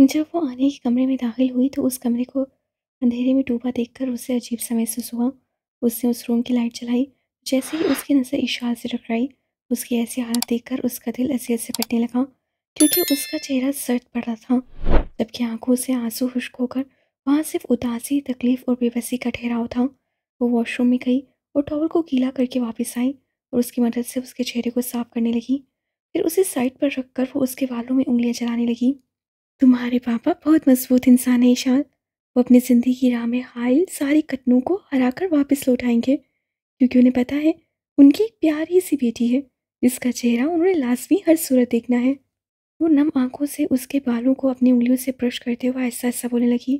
जब वो आने के कमरे में दाखिल हुई तो उस कमरे को अंधेरे में डूबा देखकर उसे अजीब सा महसूस हुआ उसने उस रूम की लाइट चलाई जैसे ही उसकी नज़र इशार से टकराई उसकी ऐसी हालत देखकर उसका दिल ऐसे से पटने लगा क्योंकि उसका चेहरा सर्द पड़ रहा था जबकि आंखों से आंसू खुश्क होकर वहाँ सिर्फ उदासी तकलीफ और बेबसी का ठहराव था वो वॉशरूम में गई और टॉवल को गीला करके वापस आई और उसकी मदद से उसके चेहरे को साफ करने लगी फिर उसे साइड पर रख कर वो उसके बालों में उंगलियाँ चलाने लगी तुम्हारे पापा बहुत मजबूत इंसान है ईशान वो अपनी ज़िंदगी की राह में हायल सारी कटनों को हरा कर वापस लौट आएंगे क्योंकि उन्हें पता है उनकी एक प्यारी सी बेटी है जिसका चेहरा उन्होंने लाजमी हर सूरत देखना है वो नम आंखों से उसके बालों को अपनी उंगलियों से ब्रश करते हुए ऐसा ऐसा बोलने लगी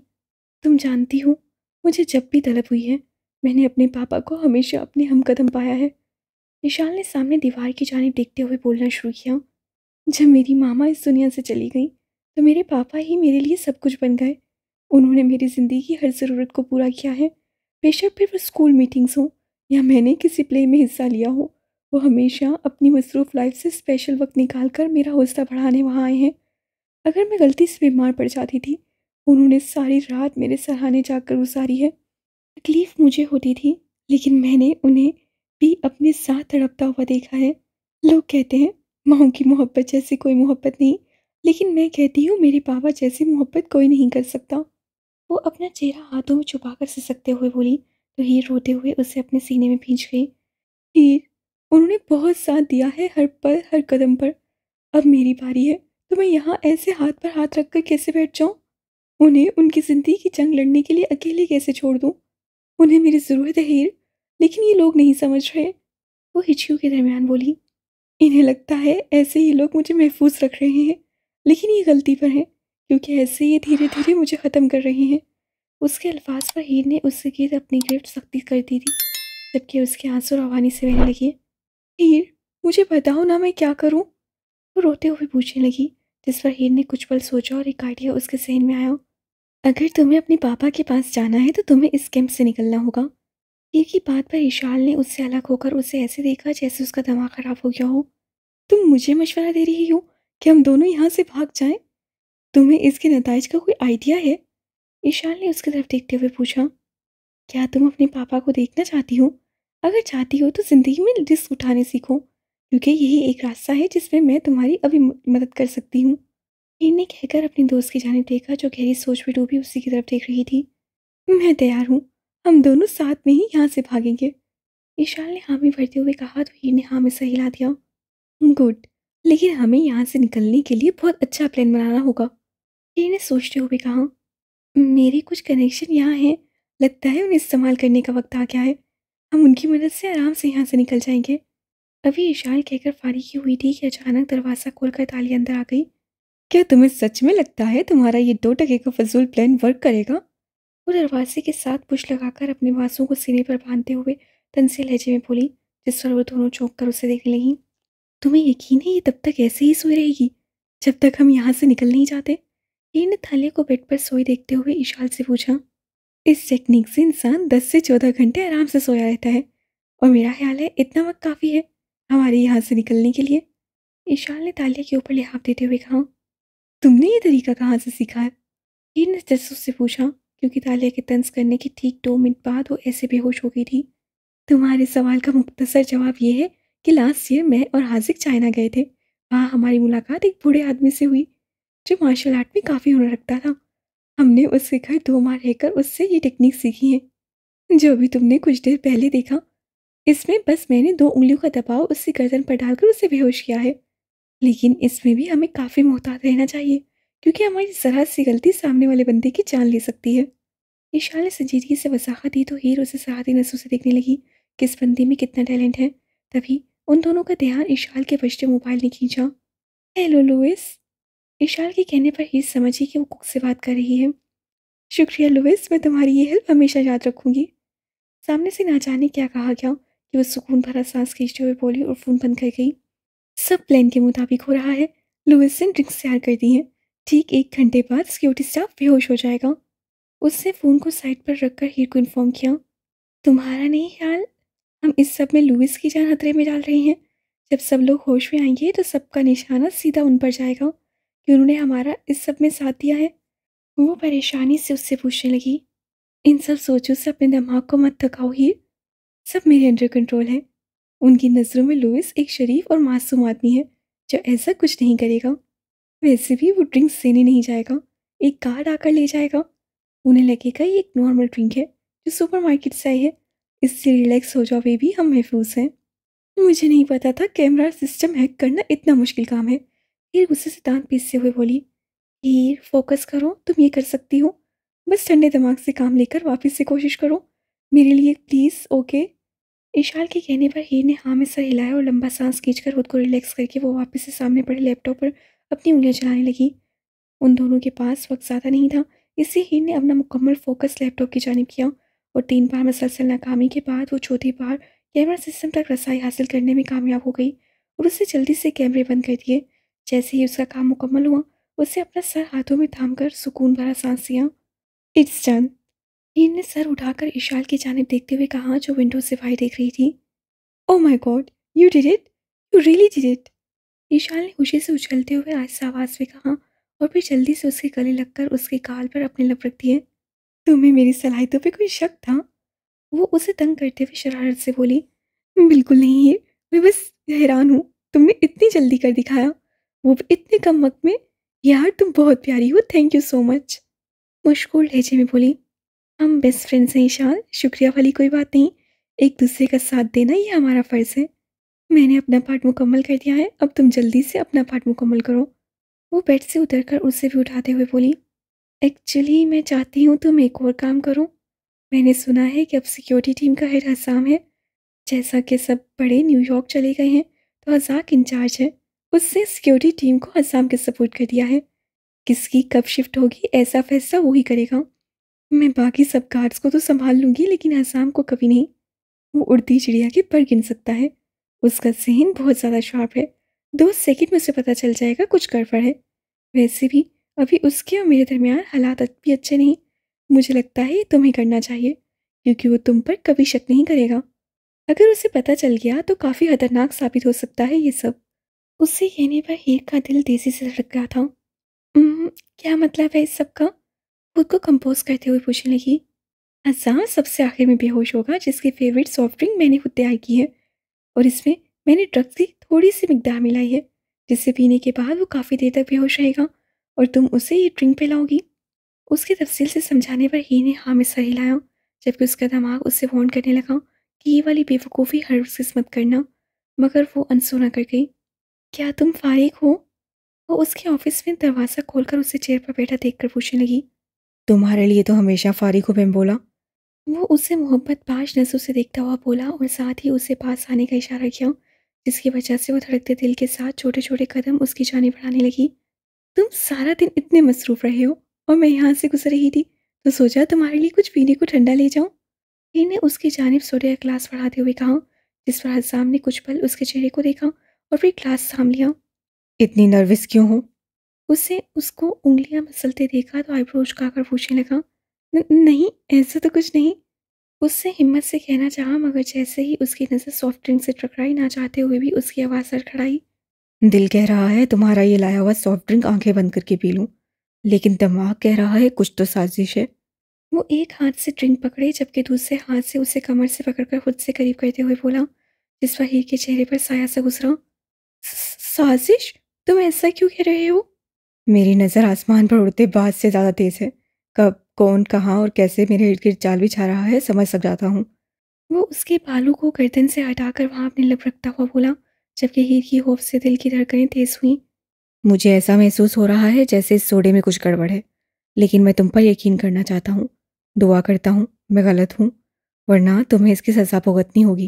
तुम जानती हो मुझे जब भी तलब हुई है मैंने अपने पापा को हमेशा अपने हम कदम पाया है निशान ने सामने दीवार की जानब देखते हुए बोलना शुरू किया जब मेरी मामा इस दुनिया से चली गई तो मेरे पापा ही मेरे लिए सब कुछ बन गए उन्होंने मेरी ज़िंदगी की हर ज़रूरत को पूरा किया है बेशक फिर वो स्कूल मीटिंग्स हों या मैंने किसी प्ले में हिस्सा लिया हो वो हमेशा अपनी मसरूफ़ लाइफ से स्पेशल वक्त निकाल कर मेरा हौसला बढ़ाने वहाँ आए हैं अगर मैं गलती से बीमार पड़ जाती थी उन्होंने सारी रात मेरे सराहाने जाकर गुजारी है तकलीफ़ मुझे होती थी लेकिन मैंने उन्हें भी अपने साथ तड़पता हुआ देखा है लोग कहते हैं माओ की मोहब्बत जैसी कोई मोहब्बत नहीं लेकिन मैं कहती हूँ मेरे पापा जैसी मोहब्बत कोई नहीं कर सकता वो अपना चेहरा हाथों में छुपा कर सिसकते हुए बोली तो हीर रोते हुए उसे अपने सीने में भींच गई हीर उन्होंने बहुत साथ दिया है हर पल हर कदम पर अब मेरी बारी है तो मैं यहाँ ऐसे हाथ पर हाथ रख कर कैसे बैठ जाऊँ उन्हें उनकी ज़िंदगी की जंग लड़ने के लिए अकेले कैसे छोड़ दूँ उन्हें मेरी ज़रूरत है हीर लेकिन ये लोग नहीं समझ रहे वो हिचकियों के दरमियान बोली इन्हें लगता है ऐसे ही लोग मुझे महफूज रख रहे हैं लेकिन ये गलती पर है क्योंकि ऐसे ये धीरे धीरे मुझे ख़त्म कर रहे हैं उसके अल्फाज पर हीर ने उससे गिर अपनी गिरफ्त सख्ती कर दी थी जबकि उसके आंसू रवानी से बहने लगे हीर मुझे बताओ ना मैं क्या करूँ वो रोते हुए पूछने लगी जिस पर हीर ने कुछ पल सोचा और एक आइडिया उसके जहन में आया अगर तुम्हें अपने पापा के पास जाना है तो तुम्हें इस कैंप से निकलना होगा हीर की बात पर ईशाल ने उससे अलग होकर उसे ऐसे देखा जैसे उसका दिमाग ख़राब हो गया हो तुम मुझे मशवरा दे रही हो कि हम दोनों यहाँ से भाग जाएं? तुम्हें इसके नतज का कोई आइडिया है ईशान ने उसकी तरफ देखते हुए पूछा क्या तुम अपने पापा को देखना चाहती हो अगर चाहती हो तो ज़िंदगी में रिस्क उठाने सीखो क्योंकि यही एक रास्ता है जिसमें मैं तुम्हारी अभी मदद कर सकती हूँ इन ने कहकर अपने दोस्त की जाने देखा जो गहरी सोच में डूबी उसी की तरफ देख रही थी मैं तैयार हूँ हम दोनों साथ में ही यहाँ से भागेंगे ईशान ने हामी भरते हुए कहा तो हीर ने हामी सही ला दिया गुड लेकिन हमें यहाँ से निकलने के लिए बहुत अच्छा प्लान बनाना होगा टी ने सोचते हुए कहा मेरे कुछ कनेक्शन यहाँ हैं लगता है उन्हें इस्तेमाल करने का वक्त आ गया है हम उनकी मदद से आराम से यहाँ से निकल जाएंगे अभी इशाल कहकर फारीकी हुई थी कि अचानक दरवाज़ा खोलकर ताली अंदर आ गई क्या तुम्हें सच में लगता है तुम्हारा ये दो टके का फजूल प्लान वर्क करेगा वो दरवाजे के साथ पुश लगाकर अपने बाँसों को सीने पर बांधते हुए तनसे लहजे में बोली जिस पर वो दोनों चौंक कर उसे देखने लगी तुम्हें यकीन है ये तब तक ऐसे ही सोई रहेगी जब तक हम यहाँ से निकल नहीं जाते हीर ने थालिया को बेड पर सोए देखते हुए ईशाल से पूछा इस टेक्निक से इंसान दस से चौदह घंटे आराम से सोया रहता है और मेरा ख्याल है इतना वक्त काफ़ी है हमारे यहाँ से निकलने के लिए ईशाल ने तालिया के ऊपर लिहाफ देते हुए कहा तुमने ये तरीका कहाँ से सीखा है हीर ने जस से पूछा क्योंकि तालिया के तंज करने के ठीक दो मिनट बाद वो ऐसे बेहोश हो गई थी तुम्हारे सवाल का मुख्तसर जवाब ये है कि लास्ट ईयर मैं और हाजिक चाइना गए थे वहाँ हमारी मुलाकात एक बूढ़े आदमी से हुई जो मार्शल आर्ट में काफ़ी हुनर रखता था हमने उसके घर दो मार रहकर उससे ये टेक्निक सीखी है जो अभी तुमने कुछ देर पहले देखा इसमें बस मैंने दो उंगलियों का दबाव उसकी गर्दन पर डालकर उसे बेहोश किया है लेकिन इसमें भी हमें काफ़ी मोहतात रहना चाहिए क्योंकि हमारी जरा सी गलती सामने वाले बंदे की जान ले सकती है ईशा ने संजीदगी से वजाहत दी तो हीर उसे सराहती नसों से देखने लगी कि इस बंदे में कितना टैलेंट है तभी उन दोनों का ध्यान ईशाल के बजते मोबाइल ने खींचा हेलो लुइस ईशाल के कहने पर ही समझी कि वो कुक से बात कर रही है शुक्रिया लुइस मैं तुम्हारी ये हेल्प हमेशा याद रखूँगी सामने से ना जाने क्या कहा गया कि वो सुकून भरा सांस खींचते हुए बोली और फ़ोन बंद कर गई सब प्लान के मुताबिक हो रहा है लुइस ने ड्रिंक्स तैयार कर दी हैं ठीक एक घंटे बाद सिक्योरिटी स्टाफ बेहोश हो जाएगा उसने फ़ोन को साइड पर रखकर हीर को इन्फॉर्म किया तुम्हारा नहीं ख्याल हम इस सब में लुइस की जान खतरे में डाल रहे हैं जब सब लोग होश में आएंगे तो सबका निशाना सीधा उन पर जाएगा कि उन्होंने हमारा इस सब में साथ दिया है वो परेशानी से उससे पूछने लगी इन सब सोचों से अपने दिमाग को मत थकाओ ही सब मेरे अंडर कंट्रोल है उनकी नज़रों में लुइस एक शरीफ और मासूम आदमी है जो ऐसा कुछ नहीं करेगा वैसे भी वो ड्रिंक्स देने नहीं जाएगा एक कार्ड आकर ले जाएगा उन्हें लगेगा ये एक नॉर्मल ड्रिंक है जो सुपरमार्केट से आई है इससे रिलैक्स हो जाओ बेबी हम महफूज हैं मुझे नहीं पता था कैमरा सिस्टम हैक करना इतना मुश्किल काम है हीर गुस्से से दान पीसते हुए बोली हीर फोकस करो तुम ये कर सकती हो बस ठंडे दिमाग से काम लेकर वापस से कोशिश करो मेरे लिए प्लीज़ ओके इशाल के कहने पर हीर ने हाँ में सर हिलाया और लंबा सांस खींचकर खुद को रिलैक्स करके वो वापस से सामने पड़े लैपटॉप पर अपनी उंगलियाँ चलाने लगी उन दोनों के पास वक्त ज़्यादा नहीं था इससे हीर ने अपना मुकम्मल फोकस लैपटॉप की जानब किया और तीन बार मुसलसल नाकामी के बाद वो चौथी बार कैमरा सिस्टम तक रसाई हासिल करने में कामयाब हो गई और उसने जल्दी से कैमरे बंद कर दिए जैसे ही उसका काम मुकम्मल हुआ उसने अपना सर हाथों में थाम कर सुकून भरा सांस लिया इट्स डन हीन ने सर उठाकर इशाल की जानब देखते हुए कहा जो विंडो से बाहर देख रही थी oh my god you did it you really did it Ishal ने खुशी से उछलते हुए आहिस्ता आवाज़ में कहा और फिर जल्दी से उसके गले लगकर उसके काल पर अपने लब रख दिए तुम्हें मेरी सलाहितों पे कोई शक था वो उसे तंग करते हुए शरारत से बोली बिल्कुल नहीं है मैं बस हैरान हूँ तुमने इतनी जल्दी कर दिखाया वो भी इतने कम वक्त में यार तुम बहुत प्यारी हो थैंक यू सो मच मुश्कूल लहजे में बोली हम बेस्ट फ्रेंड्स हैं ईशान शुक्रिया वाली कोई बात नहीं एक दूसरे का साथ देना ये हमारा फ़र्ज़ है मैंने अपना पार्ट मुकम्मल कर दिया है अब तुम जल्दी से अपना पार्ट मुकम्मल करो वो बेड से उतर कर उसे भी उठाते हुए बोली एक्चुअली मैं चाहती हूँ तुम एक और काम करो मैंने सुना है कि अब सिक्योरिटी टीम का हेड आसाम है जैसा कि सब बड़े न्यूयॉर्क चले गए हैं तो हजाक इंचार्ज है उसने सिक्योरिटी टीम को आसाम के सपोर्ट कर दिया है किसकी कब शिफ्ट होगी ऐसा फैसला वो ही करेगा मैं बाकी सब गार्ड्स को तो संभाल लूँगी लेकिन आसाम को कभी नहीं वो उड़ती चिड़िया के पर गिन सकता है उसका जहन बहुत ज़्यादा शार्प है दो सेकंड में उसे पता चल जाएगा कुछ गड़बड़ है वैसे भी अभी उसके और मेरे दरमियान हालात भी अच्छे नहीं मुझे लगता है ये तुम्हें करना चाहिए क्योंकि वो तुम पर कभी शक नहीं करेगा अगर उसे पता चल गया तो काफ़ी खतरनाक साबित हो सकता है ये सब उससे कहने पर हीर का दिल तेज़ी से धड़क गया था क्या मतलब है इस सब का खुद को कंपोज करते हुए पूछने लगी अजाम सबसे आखिर में बेहोश होगा जिसकी फेवरेट सॉफ्ट ड्रिंक मैंने खुद तैयार की है और इसमें मैंने ड्रग्स की थोड़ी सी मकदार मिलाई है जिससे पीने के बाद वो काफ़ी देर तक बेहोश रहेगा और तुम उसे ये ड्रिंक पिलाओगी उसके तफसील से समझाने पर ही ने हाँ में सर हिलाया जबकि उसका दिमाग उससे वॉन करने लगा कि ये वाली बेवकूफ़ी हर किस्मत करना मगर वो अनसुना कर गई क्या तुम फारिग हो वो उसके ऑफिस में दरवाज़ा खोलकर उसे चेयर पर बैठा देख कर पूछने लगी तुम्हारे लिए तो हमेशा फारिग हो मैं बोला वो उसे मोहब्बत बाश नजरों से देखता हुआ बोला और साथ ही उसे पास आने का इशारा किया जिसकी वजह से वो धड़कते दिल के साथ छोटे छोटे कदम उसकी जानी बढ़ाने लगी तुम सारा दिन इतने मसरूफ रहे हो और मैं यहाँ से गुजर रही थी तो सोचा तुम्हारे लिए कुछ पीने को ठंडा ले जाऊँ फिर ने उसकी जानब सोडिया ग्लास पढ़ाते हुए कहा जिस पर हजाम ने कुछ पल उसके चेहरे को देखा और फिर ग्लास साम लिया इतनी नर्वस क्यों हो उसने उसको उंगलियां मसलते देखा तो आईब्रो उचकाकर पूछने लगा नहीं ऐसा तो कुछ नहीं उससे हिम्मत से कहना चाहा मगर जैसे ही उसकी नज़र सॉफ्ट ड्रिंक से टकराई ना चाहते हुए भी उसकी आवाज़ सर खड़ाई दिल कह रहा है तुम्हारा ये लाया हुआ सॉफ्ट ड्रिंक आंखें बंद करके पी लूँ लेकिन दिमाग कह रहा है कुछ तो साजिश है वो एक हाथ से ड्रिंक पकड़े जबकि दूसरे हाथ से उसे कमर से पकड़कर खुद से करीब करते हुए बोला जिस वही के चेहरे पर साया से गुजरा साजिश तुम ऐसा क्यों कह रहे हो मेरी नज़र आसमान पर उड़ते बाद से ज़्यादा तेज़ है कब कौन कहाँ और कैसे मेरे इर्द गिर्द जाल बिछा रहा है समझ सक जाता हूँ वो उसके बालू को गर्दन से हटाकर वहाँ अपने लप रखता हुआ बोला जबकि हीर की होफ से दिल की धड़कनें तेज हुई मुझे ऐसा महसूस हो रहा है जैसे इस सोडे में कुछ गड़बड़ है लेकिन मैं तुम पर यकीन करना चाहता हूँ दुआ करता हूँ मैं गलत हूँ वरना तुम्हें इसकी सजा भुगतनी होगी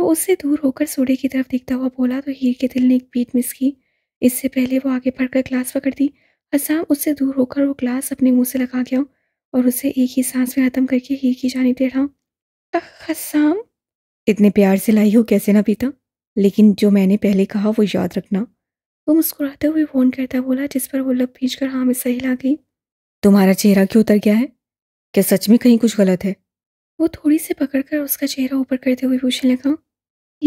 वो तो उससे दूर होकर सोडे की तरफ देखता हुआ बोला तो हीर के दिल ने एक पीट मिस की इससे पहले वो आगे बढ़कर ग्लास पकड़ दी असाम उससे दूर होकर वो ग्लास अपने मुंह से लगा गया और उसे एक ही सांस में ख़त्म करके हीर की जानी दे रहा हूँ इतने प्यार से लाई हो कैसे ना पीता लेकिन जो मैंने पहले कहा वो याद रखना वो मुस्कुराते हुए फ़ोन करता बोला जिस पर वो लब खींच कर हाँ में सही ला गई तुम्हारा चेहरा क्यों उतर गया है क्या सच में कहीं कुछ गलत है वो थोड़ी से पकड़कर उसका चेहरा ऊपर करते हुए पूछने लगा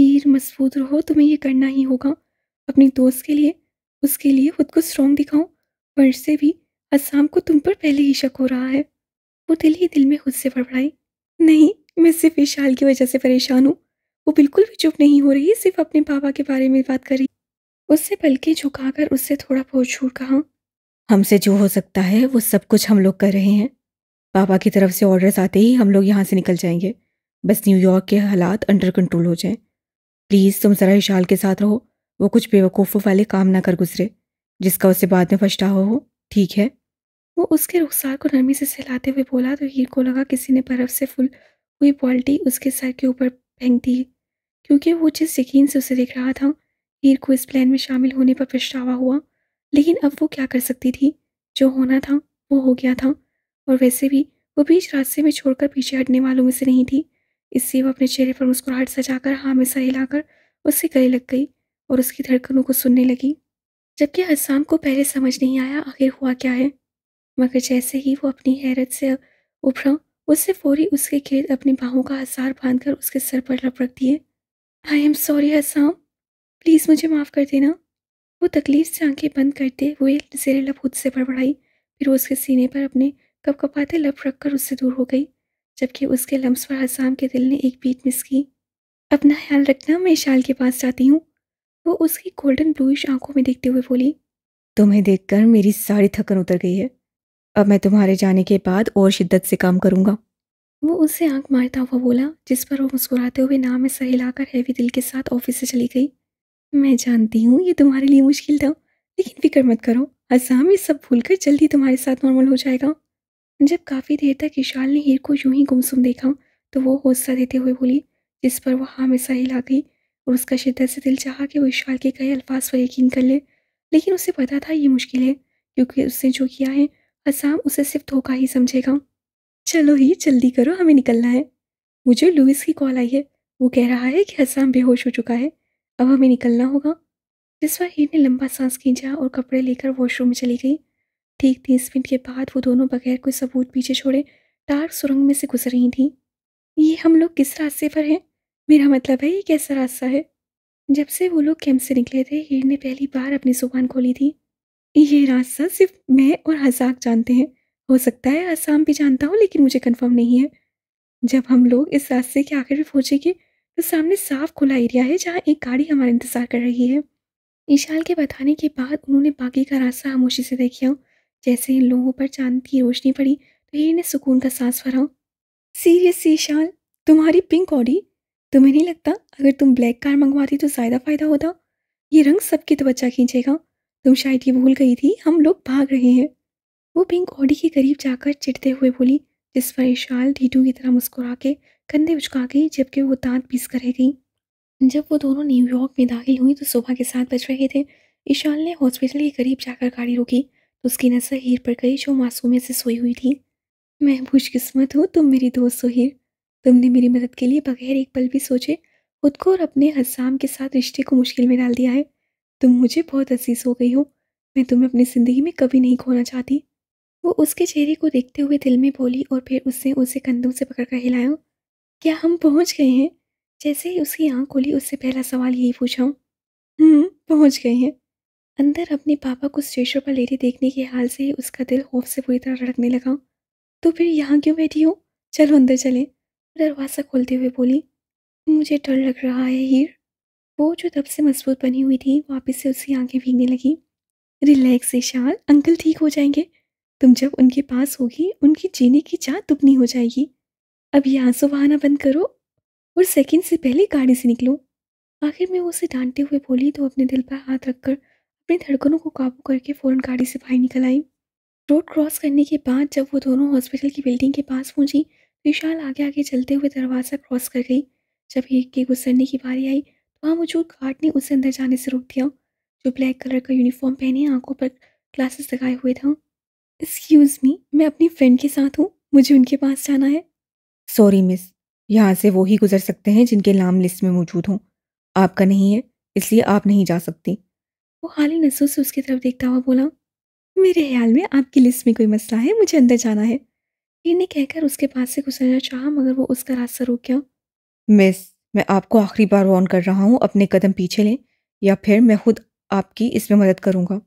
ईर मजबूत रहो तुम्हें ये करना ही होगा अपनी दोस्त के लिए उसके लिए खुद को स्ट्रॉन्ग दिखाओ से भी असाम को तुम पर पहले ही शक हो रहा है वो दिल ही दिल में खुद से फड़फड़ाई नहीं मैं सिर्फ इस की वजह से परेशान हूँ वो बिल्कुल भी चुप नहीं हो रही सिर्फ अपने पापा के बारे में बात करी उससे पलके झुकाकर उससे थोड़ा बहुत छूट कहा हमसे जो हो सकता है वो सब कुछ हम लोग कर रहे हैं पापा की तरफ से ऑर्डर्स आते ही हम लोग यहाँ से निकल जाएंगे बस न्यूयॉर्क के हालात अंडर कंट्रोल हो जाए प्लीज़ तुम ज़रा विशाल के साथ रहो वो कुछ बेवकूफ़ों वाले काम ना कर गुजरे जिसका उससे बाद में पछता हो ठीक है वो उसके रुखसार को नरमी से सहलाते हुए बोला तो हीर को लगा किसी ने बर्फ़ से फुल हुई बाल्टी उसके सर के ऊपर फेंक दी क्योंकि वो जिस यकीन से उसे देख रहा था हीर को इस प्लान में शामिल होने पर पछतावा हुआ लेकिन अब वो क्या कर सकती थी जो होना था वो हो गया था और वैसे भी वो बीच रास्ते में छोड़कर पीछे हटने वालों में से नहीं थी इससे वो अपने चेहरे पर मुस्कुराहट सजाकर हाँ में सर हिलाकर उससे गले लग गई और उसकी धड़कनों को सुनने लगी जबकि हसान को पहले समझ नहीं आया आखिर हुआ क्या है मगर जैसे ही वो अपनी हैरत से उभरा उससे फौरी उसके खेत अपनी बाहों का हसार बांधकर उसके सर पर लपक दिए I am sorry Hasam please मुझे माफ़ कर देना वो तकलीफ़ से आंखें बंद करते हुए जेर खुद से बड़बड़ाई फिर उसके सीने पर अपने कपकपाते लब रख कर उससे दूर हो गई जबकि उसके लम्स पर हसाम के दिल ने एक बीट मिस की अपना ख्याल रखना मैं शाल के पास जाती हूँ वो उसकी गोल्डन ब्लूइश आंखों में देखते हुए बोली तुम्हें देखकर मेरी सारी थकन उतर गई है अब मैं तुम्हारे जाने के बाद और शिद्दत से काम करूँगा वो उससे आंख मारता हुआ बोला जिस पर वो मुस्कुराते हुए नाम में सहलाकर हैवी दिल के साथ ऑफिस से चली गई मैं जानती हूँ ये तुम्हारे लिए मुश्किल था लेकिन फिक्र मत करो अजाम ये सब भूल कर जल्दी तुम्हारे साथ नॉर्मल हो जाएगा जब काफ़ी देर तक ईशाल ने हीर को यूं ही गुमसुम देखा तो वो हौसला देते हुए बोली जिस पर वह हाँ में सही आ गई और उसका शिद्दत से दिल चाहा कि वो ईशाल के कई अल्फाज पर यकीन कर ले लेकिन उसे पता था ये मुश्किल है क्योंकि उसने जो किया है असाम उसे सिर्फ धोखा ही समझेगा चलो ही जल्दी करो हमें निकलना है मुझे लुइस की कॉल आई है वो कह रहा है कि हसाम बेहोश हो चुका है अब हमें निकलना होगा जिस बार हीर ने लंबा सांस खींचा और कपड़े लेकर वॉशरूम में चली गई ठीक तीस मिनट के बाद वो दोनों बगैर कोई सबूत पीछे छोड़े डार्क सुरंग में से गुजर रही थी ये हम लोग किस रास्ते पर हैं मेरा मतलब है ये कैसा रास्ता है जब से वो लोग कैंप से निकले थे हीर ने पहली बार अपनी जुबान खोली थी ये रास्ता सिर्फ मैं और हजाक जानते हैं हो सकता है आसाम भी जानता हूँ लेकिन मुझे कंफर्म नहीं है जब हम लोग इस रास्ते के आखिर में पहुँचेंगे तो सामने साफ खुला एरिया है जहाँ एक गाड़ी हमारा इंतज़ार कर रही है ईशाल के बताने के बाद उन्होंने बाकी का रास्ता खामोशी से देखिया जैसे इन लोगों पर चांद की रोशनी पड़ी तो ही ने सुकून का सांस भरा सीरियस ईशाल तुम्हारी पिंक ऑडी तुम्हें नहीं लगता अगर तुम ब्लैक कार मंगवाती तो ज़्यादा फ़ायदा होता ये रंग सबकी तवज्जा खींचेगा तुम शायद ये भूल गई थी हम लोग भाग रहे हैं वो पिंक ऑडी के करीब जाकर चिढ़ते हुए बोली जिस पर ईशाल ढीटू की तरह मुस्कुरा के कंधे उचका गई जबकि वो दांत पीस कर रह गई जब वो दोनों न्यूयॉर्क में दाखिल हुई तो सुबह के साथ बज रहे थे ईशाल ने हॉस्पिटल के करीब जाकर गाड़ी रोकी तो उसकी नज़र हीर पर गई जो मासूमे से सोई हुई थी मैं खुशकिस्मत हूँ तुम मेरी दोस्त हो हीर तुमने मेरी मदद के लिए बगैर एक पल भी सोचे खुद को और अपने हसाम के साथ रिश्ते को मुश्किल में डाल दिया है तुम मुझे बहुत अजीज हो गई हो मैं तुम्हें अपनी ज़िंदगी में कभी नहीं खोना चाहती वो उसके चेहरे को देखते हुए दिल में बोली और फिर उसने उसे कंधों से पकड़कर हिलाया क्या हम पहुंच गए हैं जैसे ही उसकी आंख खोली उससे पहला सवाल यही पूछाऊँ हम्म, पहुंच गए हैं अंदर अपने पापा को स्टेशन पर लेटे देखने के हाल से ही उसका दिल खौफ से पूरी तरह रड़कने लगा तो फिर यहाँ क्यों बैठी हो चलो अंदर चलें दरवाज़ा खोलते हुए बोली मुझे डर लग रहा है हीर वो जो तब से मजबूत बनी हुई थी वापस से उसकी आंखें भीगने लगी रिलैक्स ईशान अंकल ठीक हो जाएंगे तुम जब उनके पास होगी उनकी जीने की चाह दुगनी हो जाएगी अब ये आंसू बहाना बंद करो और सेकंड से पहले गाड़ी से निकलो आखिर में उसे डांटते हुए बोली तो अपने दिल पर हाथ रखकर अपनी धड़कनों को काबू करके फ़ौरन गाड़ी से बाहर निकल आई रोड क्रॉस करने के बाद जब वो दोनों हॉस्पिटल की बिल्डिंग के पास पहुंची तो विशाल आगे आगे चलते हुए दरवाज़ा क्रॉस कर गई जब एक के गुजरने की बारी आई तो वहाँ मौजूद गार्ड ने उसे अंदर जाने से रोक दिया जो ब्लैक कलर का यूनिफॉर्म पहने आंखों पर ग्लासेस लगाए हुए था एक्सक्यूज़ मी मैं अपनी फ्रेंड के साथ हूँ मुझे उनके पास जाना है सॉरी मिस यहाँ से वो ही गुजर सकते हैं जिनके नाम लिस्ट में मौजूद हों आपका नहीं है इसलिए आप नहीं जा सकती वो खाली नसों से उसकी तरफ देखता हुआ बोला मेरे ख्याल में आपकी लिस्ट में कोई मसला है मुझे अंदर जाना है इन्हें कहकर उसके पास से गुजरना चाहा मगर वो उसका रास्ता रोक गया मिस मैं आपको आखिरी बार वार्न कर रहा हूँ अपने कदम पीछे लें या फिर मैं खुद आपकी इसमें मदद करूँगा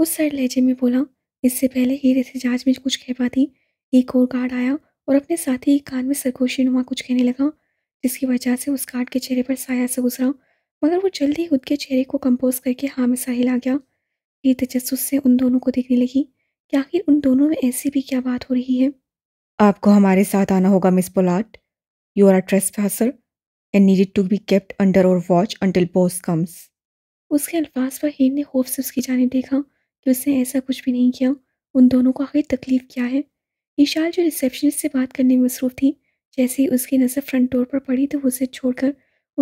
वो सर लहजे में बोला इससे पहले हीरे से जांच में कुछ कह पाती एक और गार्ड आया और अपने साथी ही कान में सरगोशी नुमा कुछ कहने लगा जिसकी वजह से उस गार्ड के चेहरे पर साया से गुजरा मगर वो जल्द ही खुद के चेहरे को कंपोज करके हाँ में साहिल आ गया ये तजस्स से उन दोनों को देखने लगी कि आखिर उन दोनों में ऐसी भी क्या बात हो रही है आपको हमारे साथ आना होगा miss Polat you are trespasser and needed to be kept under our watch until boss comes उसके अल्फाज पर हीर ने खौफ से उसकी जाने देखा कि उसने ऐसा कुछ भी नहीं किया उन दोनों को आखिर तकलीफ़ क्या है निशाल जो रिसेप्शनिस्ट से बात करने में मसरूफ़ थी जैसे ही उसकी नज़र फ्रंट डोर पर पड़ी तो उसे छोड़कर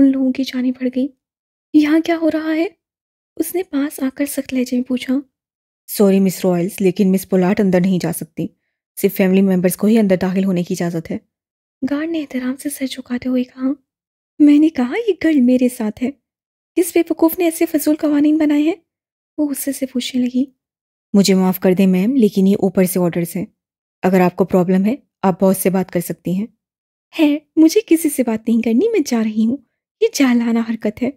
उन लोगों की जानी पड़ गई यहाँ क्या हो रहा है उसने पास आकर सख्त लहजे में पूछा सॉरी मिस रॉयल्स लेकिन मिस पोलाट अंदर नहीं जा सकती सिर्फ फैमिली मेम्बर्स को ही अंदर दाखिल होने की इजाज़त है गार्ड ने एहतराम से सर झुकाते हुए कहा मैंने कहा ये गर्ल मेरे साथ है किस बेवकूफ़ ने ऐसे फजूल कवानीन बनाए हैं वो गुस्से से पूछने लगी मुझे माफ़ कर दें मैम लेकिन ये ऊपर से ऑर्डर्स हैं अगर आपको प्रॉब्लम है आप बॉस से बात कर सकती हैं है मुझे किसी से बात नहीं करनी मैं जा रही हूँ ये जालाना हरकत है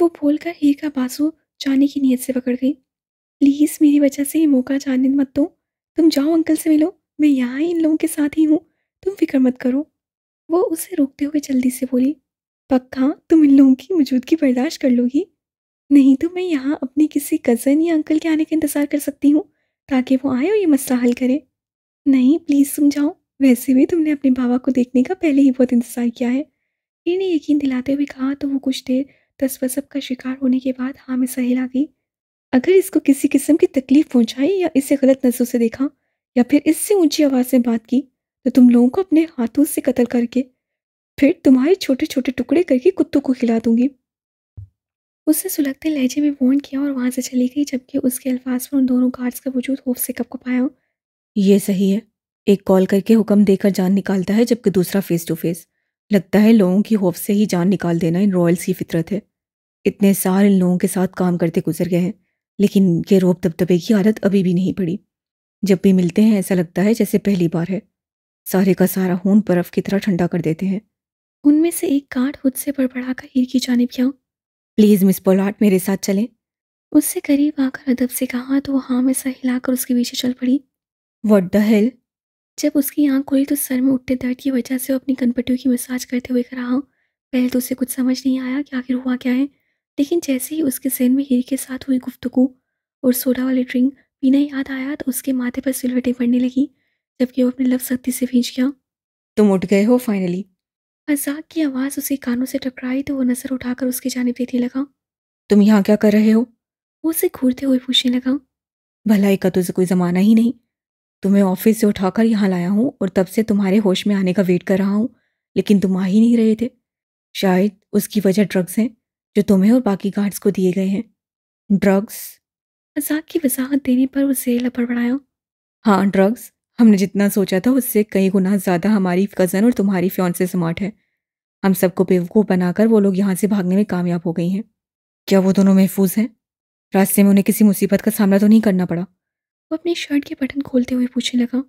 वो बोलकर हीर का बाजू जाने की नीयत से पकड़ गई प्लीज़ मेरी वजह से ये मौका जाने मत दो तुम जाओ अंकल से मिलो मैं यहाँ इन लोगों के साथ ही हूँ तुम फिक्र मत करो वो उसे रोकते हुए जल्दी से बोली पक्का तुम इन लोगों की मौजूदगी बर्दाश्त कर लोगी नहीं तो मैं यहाँ अपने किसी कज़न या अंकल के आने का इंतज़ार कर सकती हूँ ताकि वो आए और ये मसला हल करें नहीं प्लीज़ समझाओ वैसे भी तुमने अपने बाबा को देखने का पहले ही बहुत इंतज़ार किया है इन्हें यकीन दिलाते हुए कहा तो वो कुछ देर तस्वसब का शिकार होने के बाद हाँ में सहेल आ गई अगर इसको किसी किस्म की तकलीफ पहुँचाई या इसे गलत नज़रों से देखा या फिर इससे ऊंची आवाज़ में बात की तो तुम लोगों को अपने हाथों से कत्ल करके फिर तुम्हारे छोटे छोटे टुकड़े करके कुत्तों को खिला दूंगी उसने सुलगते लहजे में फ़ोन किया और वहाँ से चली गई जबकि उसके अल्फाज पर उन दोनों कार्ड्स का वजूद होफ से कब कपाया हो ये सही है एक कॉल करके हुक्म देकर जान निकालता है जबकि दूसरा फेस टू फेस लगता है लोगों की होफ से ही जान निकाल देना इन रॉयल्स की फितरत है इतने साल इन लोगों के साथ काम करते गुजर गए हैं लेकिन ये रोब दबदबे की आदत अभी भी नहीं पड़ी जब भी मिलते हैं ऐसा लगता है जैसे पहली बार है सारे का सारा खून बर्फ़ की तरह ठंडा कर देते हैं उनमें से एक कार्ड खुद से बड़बड़ा कर हीर की जानब क्या हो प्लीज़ मिस पोलाट मेरे साथ चलें उससे करीब आकर अदब से कहा तो हाँ मैं सर हिलाकर उसके पीछे चल पड़ी वट द हेल जब उसकी आंख खुली तो सर में उठते दर्द की वजह से वो अपनी कनपटियों की मसाज करते हुए कर रहा पहले तो उसे कुछ समझ नहीं आया कि आखिर हुआ क्या है लेकिन जैसे ही उसके सेन में हीर के साथ हुई गुफ्तगु और सोडा वाली ड्रिंक पीना याद आया तो उसके माथे पर सिलवटें पड़ने लगी जबकि वो अपने लफ सख्ती से भींच गया तुम उठ गए हो फाइनली मज़ाक की आवाज़ उसके कानों से टकराई तो वो नज़र उठाकर उसकी जाने देखने लगा तुम यहाँ क्या कर रहे हो वो उसे घूरते हुए पूछने लगा भलाई का तुझे कोई ज़माना ही नहीं तुम्हें ऑफिस से उठाकर यहाँ लाया हूँ और तब से तुम्हारे होश में आने का वेट कर रहा हूँ लेकिन तुम आ ही नहीं रहे थे शायद उसकी वजह ड्रग्स हैं जो तुम्हें और बाकी गार्ड्स को दिए गए हैं ड्रग्स मजाक की वजाहत देने पर उसे लपड़ बढ़ाया हाँ ड्रग्स हमने जितना सोचा था उससे कई गुना ज़्यादा हमारी कज़न और तुम्हारी फ्योन से स्मार्ट है हम सबको बेवकूफ़ बनाकर वो लोग यहाँ से भागने में कामयाब हो गई हैं क्या वो दोनों महफूज हैं रास्ते में उन्हें किसी मुसीबत का सामना तो नहीं करना पड़ा वो अपनी शर्ट के बटन खोलते हुए पूछने लगा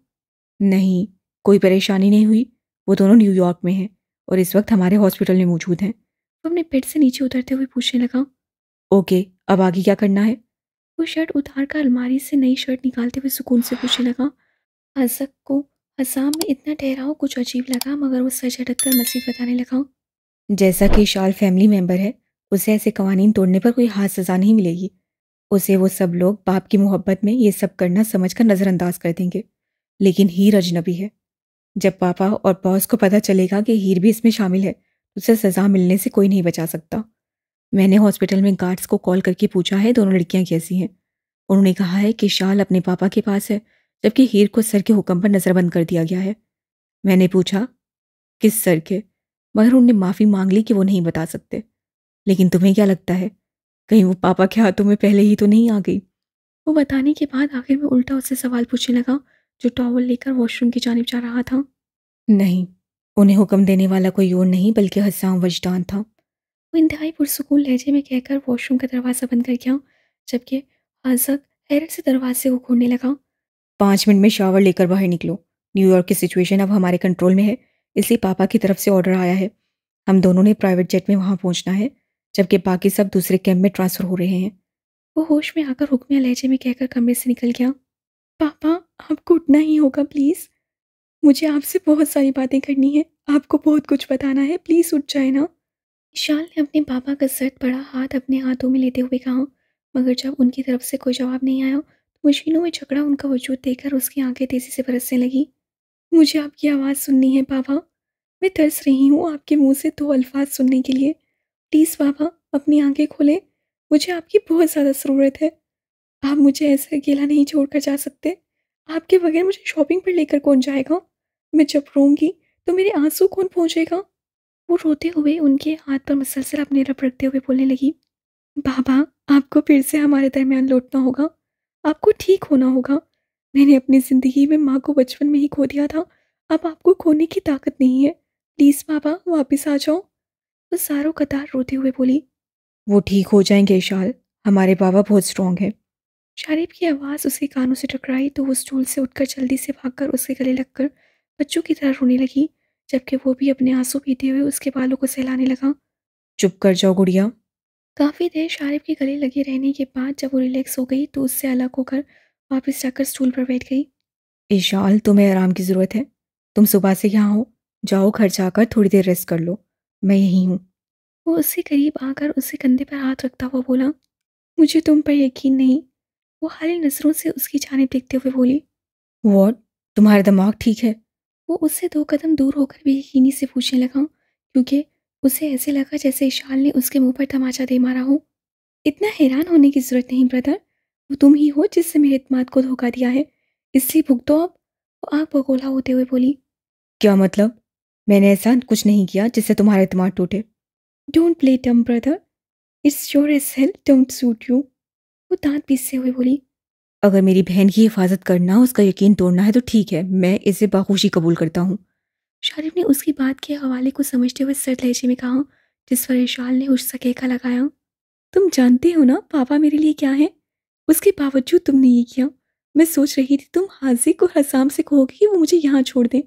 नहीं कोई परेशानी नहीं हुई वो दोनों न्यूयॉर्क में हैं और इस वक्त हमारे हॉस्पिटल में मौजूद हैं वो अपने पेट से नीचे उतरते हुए पूछने लगा ओके अब आगे क्या करना है वो शर्ट उतार कर अलमारी से नई शर्ट निकालते हुए सुकून से पूछने लगा अजक को हसाम में इतना ठहराव कुछ अजीब लगा मगर वो झटक कर मजीद बताने लगा जैसा कि शाल फैमिली मेंबर है उसे ऐसे कवानीन तोड़ने पर कोई हाथ सज़ा नहीं मिलेगी उसे वो सब लोग बाप की मोहब्बत में ये सब करना समझ कर नज़रअंदाज कर देंगे लेकिन हीर अजनबी है जब पापा और बॉस को पता चलेगा कि हीर भी इसमें शामिल है तो उसे सज़ा मिलने से कोई नहीं बचा सकता मैंने हॉस्पिटल में गार्ड्स को कॉल करके पूछा है दोनों लड़कियाँ कैसी हैं उन्होंने कहा है कि शाल अपने पापा के पास है जबकि हीर को सर के हुक्म पर नज़रबंद कर दिया गया है मैंने पूछा किस सर के मगर उनने माफ़ी मांग ली कि वो नहीं बता सकते लेकिन तुम्हें क्या लगता है कहीं वो पापा के हाथों में पहले ही तो नहीं आ गई वो बताने के बाद आखिर में उल्टा उससे सवाल पूछने लगा जो टॉवल लेकर वॉशरूम की जानब जा रहा था नहीं उन्हें हुक्म देने वाला कोई और नहीं बल्कि हसाम वजदान था वो इंतहाई पुरसकून लहजे में कहकर वॉशरूम का दरवाज़ा बंद कर गया जबकि आजक हैरत से दरवाजे को खोलने लगा पाँच मिनट में शावर लेकर बाहर निकलो न्यूयॉर्क की सिचुएशन अब हमारे कंट्रोल में है इसलिए पापा की तरफ से ऑर्डर आया है हम दोनों ने प्राइवेट जेट में वहाँ पहुँचना है जबकि बाकी सब दूसरे कैंप में ट्रांसफ़र हो रहे हैं वो होश में आकर हुक्मिया लहजे में कहकर कमरे से निकल गया पापा आपको उठना ही होगा प्लीज़ मुझे आपसे बहुत सारी बातें करनी है आपको बहुत कुछ बताना है प्लीज़ उठ जाए ना विशाल ने अपने पापा का सर पड़ा हाथ अपने हाथों में लेते हुए कहा मगर जब उनकी तरफ से कोई जवाब नहीं आया मशीनों में झगड़ा उनका वजूद देखकर उसकी आंखें तेजी से बरसने लगी मुझे आपकी आवाज़ सुननी है बाबा मैं तरस रही हूँ आपके मुंह से दो अल्फाज सुनने के लिए प्लीज़ बाबा अपनी आंखें खोलें मुझे आपकी बहुत ज़्यादा ज़रूरत है आप मुझे ऐसे अकेला नहीं छोड़ कर जा सकते आपके बगैर मुझे शॉपिंग पर लेकर कौन जाएगा मैं जब रोऊंगी तो मेरे आंसू कौन पहुँचेगा वो रोते हुए उनके हाथ पर मसलसल अपने रब रखते हुए बोलने लगी बाबा आपको फिर से हमारे दरमियान लौटना होगा आपको ठीक होना होगा मैंने अपनी ज़िंदगी में माँ को बचपन में ही खो दिया था अब आपको खोने की ताकत नहीं है प्लीज़ पापा वापस आ जाओ तो सारो कतार रोते हुए बोली वो ठीक हो जाएंगे ईशाल हमारे बाबा बहुत स्ट्रांग हैं शारीफ की आवाज़ उसके कानों से टकराई तो वो स्टूल से उठकर जल्दी से भागकर उसके गले लगकर बच्चों की तरह रोने लगी जबकि वो भी अपने आंसू पीते हुए उसके बालों को सहलाने लगा चुप कर जाओ गुड़िया काफ़ी देर शारिफ के गले लगे रहने के बाद जब वो रिलैक्स हो गई तो उससे अलग होकर वापस जाकर स्टूल पर बैठ गई ईशाल तुम्हें आराम की ज़रूरत है तुम सुबह से यहाँ हो जाओ घर जाकर थोड़ी देर रेस्ट कर लो मैं यहीं हूँ वो उससे करीब आकर उसके कंधे पर हाथ रखता हुआ बोला मुझे तुम पर यकीन नहीं वो खाली नज़रों से उसकी जानब देखते हुए बोली वॉट तुम्हारा दिमाग ठीक है वो उससे दो कदम दूर होकर भी यकीनी से पूछने लगा क्योंकि उसे ऐसे लगा जैसे ईशाल ने उसके मुंह पर तमाचा दे मारा हो इतना हैरान होने की ज़रूरत नहीं ब्रदर वो तुम ही हो जिससे मेरे इतमाद को धोखा दिया है इसलिए भुगतो आप वो आग बगोला होते हुए बोली क्या मतलब मैंने ऐसा कुछ नहीं किया जिससे तुम्हारा इतमाद टूटे don't play dumb brother it's your ass hell don't suit you वो दांत पीसते हुए बोली अगर मेरी बहन की हिफाजत करना उसका यकीन तोड़ना है तो ठीक है मैं इसे बाखुशी कबूल करता हूँ शारिफ ने उसकी बात के हवाले को समझते हुए सर लहजे में कहा जिस पर विशाल ने उस सकेका लगाया तुम जानते हो ना पापा मेरे लिए क्या है उसके बावजूद तुमने ये किया मैं सोच रही थी तुम हाजिक और हसाम से कहोगे कि वो मुझे यहाँ छोड़ दें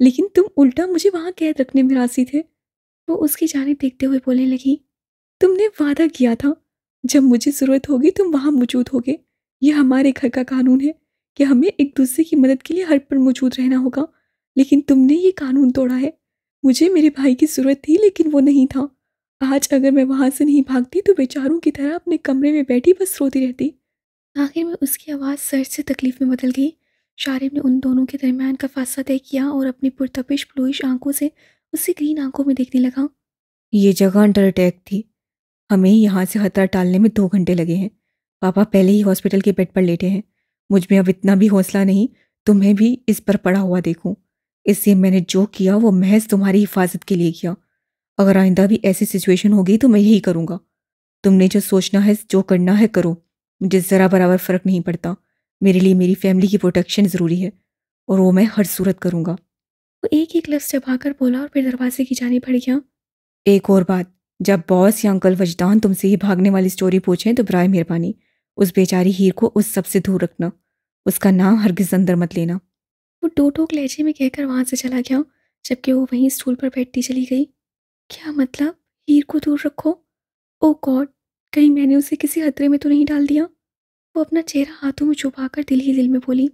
लेकिन तुम उल्टा मुझे वहाँ कैद रखने में राजी थे वो उसकी जानब देखते हुए बोलने लगी तुमने वादा किया था जब मुझे ज़रूरत होगी तुम वहाँ मौजूद होगे यह हमारे घर का कानून है कि हमें एक दूसरे की मदद के लिए हर पर मौजूद रहना होगा लेकिन तुमने ये कानून तोड़ा है मुझे मेरे भाई की जरूरत थी लेकिन वो नहीं था आज अगर मैं वहां से नहीं भागती तो बेचारों की तरह अपने कमरे में बैठी बस रोती रहती आखिर में उसकी आवाज़ सर से तकलीफ़ में बदल गई शारिब ने उन दोनों के दरमियान का फासला तय किया और अपनी पुरतपिश ब्लूइश आंखों से उसे ग्रीन आंखों में देखने लगा ये जगह अंडर अटैक थी हमें यहाँ से हतरा टालने में दो घंटे लगे हैं पापा पहले ही हॉस्पिटल के बेड पर लेटे हैं मुझ में अब इतना भी हौसला नहीं तो मैं भी इस पर पड़ा हुआ देखूँ इसलिए मैंने जो किया वो महज तुम्हारी हिफाजत के लिए किया अगर आइंदा भी ऐसी सिचुएशन होगी तो मैं यही करूँगा तुमने जो सोचना है जो करना है करो मुझे ज़रा बराबर फ़र्क नहीं पड़ता मेरे लिए मेरी फैमिली की प्रोटेक्शन ज़रूरी है और वो मैं हर सूरत करूँगा वो तो एक एक लफ्ज़ चबाकर बोला और फिर दरवाजे की जानी पड़ गया एक और बात जब बॉस या अंकल वजदान तुमसे ये भागने वाली स्टोरी पूछें तो ब्राय मेहरबानी उस बेचारी हीर को उस सब से दूर रखना उसका नाम हरगिज अंदर मत लेना वो टो टोक लहजे में कहकर वहाँ से चला गया जबकि वो वहीं स्टूल पर बैठती चली गई क्या मतलब हीर को दूर रखो ओ गॉड कहीं मैंने उसे किसी खतरे में तो नहीं डाल दिया वो अपना चेहरा हाथों में छुपा दिल ही दिल में बोली